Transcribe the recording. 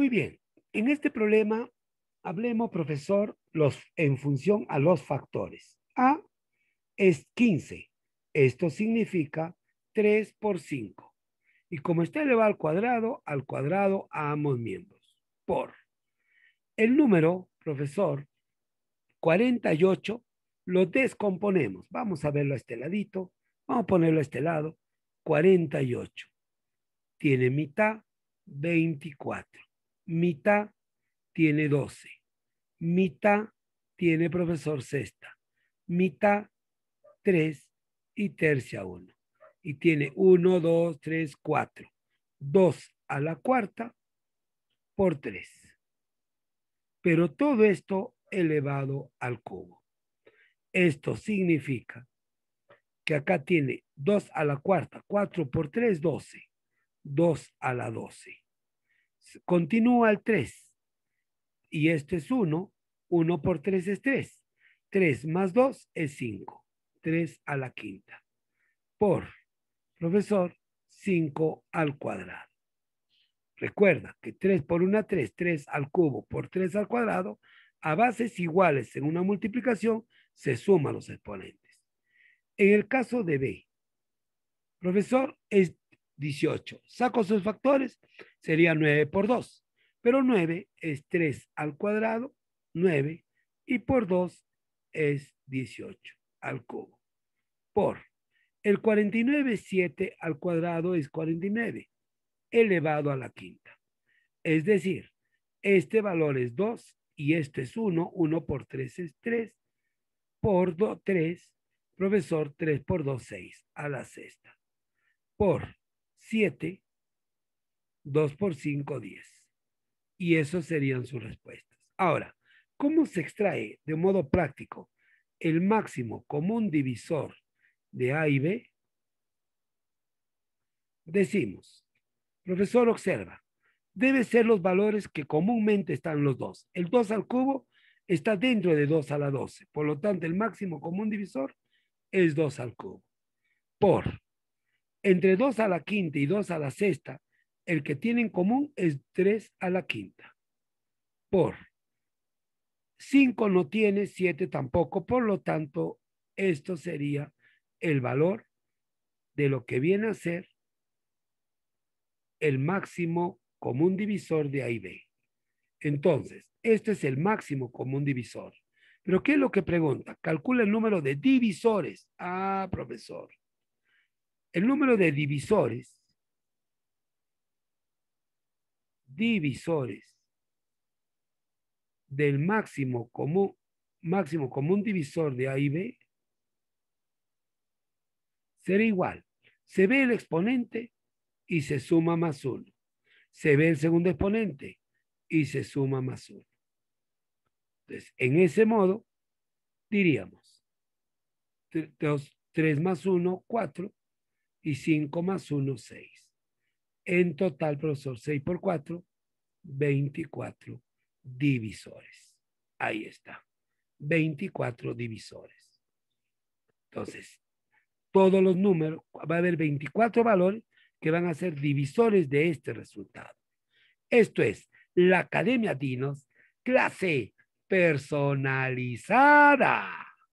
Muy bien, en este problema hablemos, profesor, los, en función a los factores. A es 15. Esto significa 3 por 5. Y como está elevado al cuadrado, al cuadrado a ambos miembros. Por el número, profesor, 48, lo descomponemos. Vamos a verlo a este ladito. Vamos a ponerlo a este lado. 48. Tiene mitad, 24. Mita tiene 12, Mita tiene profesor sexta, Mita 3 y tercia 1. Y tiene 1, 2, 3, 4. 2 a la cuarta por 3. Pero todo esto elevado al cubo. Esto significa que acá tiene 2 a la cuarta, 4 por 3, 12. 2 a la 12. Continúa al 3. Y esto es 1. 1 por 3 es 3. 3 más 2 es 5. 3 a la quinta. Por, profesor, 5 al cuadrado. Recuerda que 3 por 1, es 3, 3 al cubo por 3 al cuadrado, a bases iguales en una multiplicación, se suman los exponentes. En el caso de B, profesor, es 18. Saco sus factores, sería 9 por 2. Pero 9 es 3 al cuadrado, 9, y por 2 es 18 al cubo. Por el 49, 7 al cuadrado es 49, elevado a la quinta. Es decir, este valor es 2 y este es 1. 1 por 3 es 3. Por 2, 3, profesor, 3 por 2, 6 a la sexta. Por 7, 2 por 5, 10. Y esas serían sus respuestas. Ahora, ¿cómo se extrae de modo práctico el máximo común divisor de A y B? Decimos, profesor observa, debe ser los valores que comúnmente están los dos. El 2 al cubo está dentro de 2 a la 12. Por lo tanto, el máximo común divisor es 2 al cubo. Por entre 2 a la quinta y 2 a la sexta, el que tiene en común es 3 a la quinta. Por 5 no tiene, 7 tampoco. Por lo tanto, esto sería el valor de lo que viene a ser el máximo común divisor de A y B. Entonces, este es el máximo común divisor. Pero ¿qué es lo que pregunta? Calcula el número de divisores. Ah, profesor el número de divisores, divisores del máximo común, máximo común divisor de A y B será igual. Se ve el exponente y se suma más uno. Se ve el segundo exponente y se suma más uno. Entonces, en ese modo, diríamos 3 más 1, 4, y 5 más 1, 6. En total, profesor, 6 por 4, 24 divisores. Ahí está. 24 divisores. Entonces, todos los números, va a haber 24 valores que van a ser divisores de este resultado. Esto es la Academia Dinos, clase personalizada.